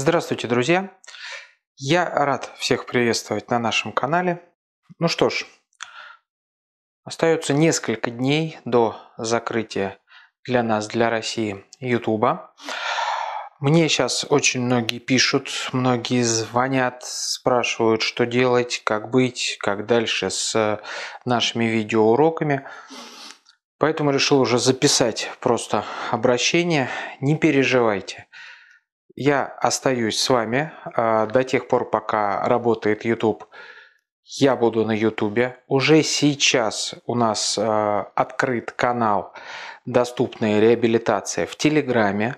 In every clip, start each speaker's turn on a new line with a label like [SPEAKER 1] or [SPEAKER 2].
[SPEAKER 1] Здравствуйте, друзья! Я рад всех приветствовать на нашем канале. Ну что ж, остается несколько дней до закрытия для нас, для России, Ютуба. Мне сейчас очень многие пишут, многие звонят, спрашивают, что делать, как быть, как дальше с э, нашими видеоуроками. Поэтому решил уже записать просто обращение. Не переживайте. Я остаюсь с вами а, до тех пор, пока работает YouTube. Я буду на YouTube. Уже сейчас у нас а, открыт канал «Доступная реабилитация» в Телеграме.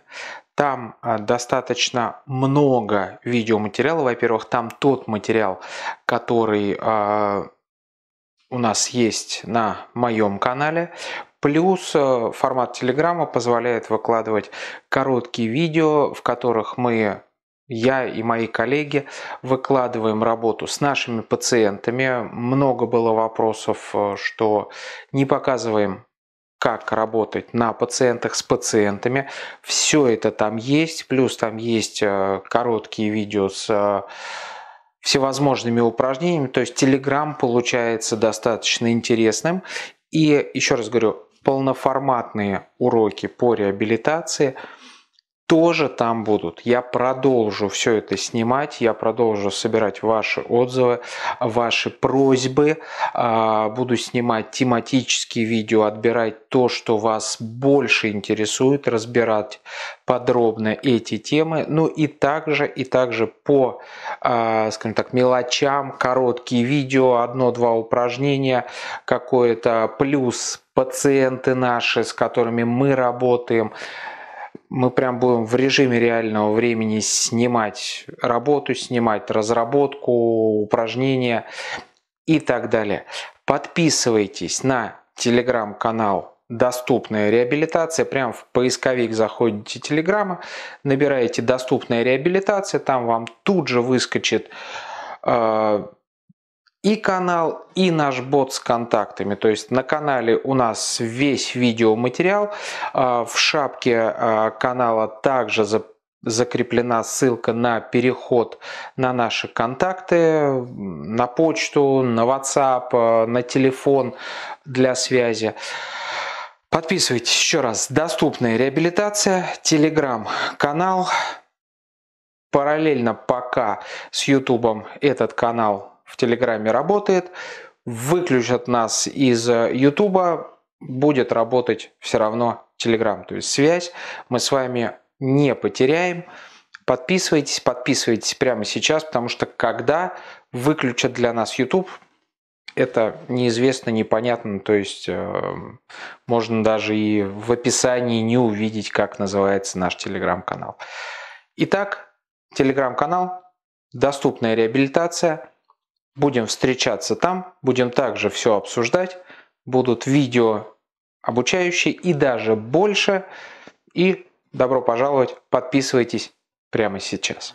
[SPEAKER 1] Там а, достаточно много видеоматериала. Во-первых, там тот материал, который у нас есть на моем канале. Плюс э, формат Телеграма позволяет выкладывать короткие видео, в которых мы я и мои коллеги выкладываем работу с нашими пациентами. Много было вопросов, э, что не показываем как работать на пациентах с пациентами. Все это там есть, плюс там есть э, короткие видео с всевозможными упражнениями. То есть Telegram получается достаточно интересным. И еще раз говорю, полноформатные уроки по реабилитации – тоже там будут. Я продолжу все это снимать, я продолжу собирать ваши отзывы, ваши просьбы, а, буду снимать тематические видео, отбирать то, что вас больше интересует, разбирать подробно эти темы, ну и также, и также по, а, скажем так, мелочам, короткие видео, одно-два упражнения, какое-то плюс пациенты наши, с которыми мы работаем, мы прям будем в режиме реального времени снимать работу, снимать разработку, упражнения и так далее. Подписывайтесь на телеграм-канал «Доступная реабилитация». Прям в поисковик заходите телеграмма, набираете «Доступная реабилитация», там вам тут же выскочит э, и канал, и наш бот с контактами. То есть на канале у нас весь видеоматериал. А, в шапке а, канала также закреплена ссылка на переход на наши контакты, на почту, на WhatsApp, а, на телефон для связи. Подписывайтесь еще раз. Доступная реабилитация, телеграм-канал. Параллельно пока с YouTube этот канал в Телеграме работает, выключат нас из э, Ютуба, будет работать все равно Телеграм. То есть связь мы с вами не потеряем. Подписывайтесь, подписывайтесь прямо сейчас, потому что когда выключат для нас YouTube, это неизвестно, непонятно, то есть э, можно даже и в описании не увидеть, как называется наш телеграм-канал. Итак, телеграм-канал, доступная реабилитация – Будем встречаться там, будем также все обсуждать. Будут видео обучающие и даже больше. И добро пожаловать, подписывайтесь прямо сейчас.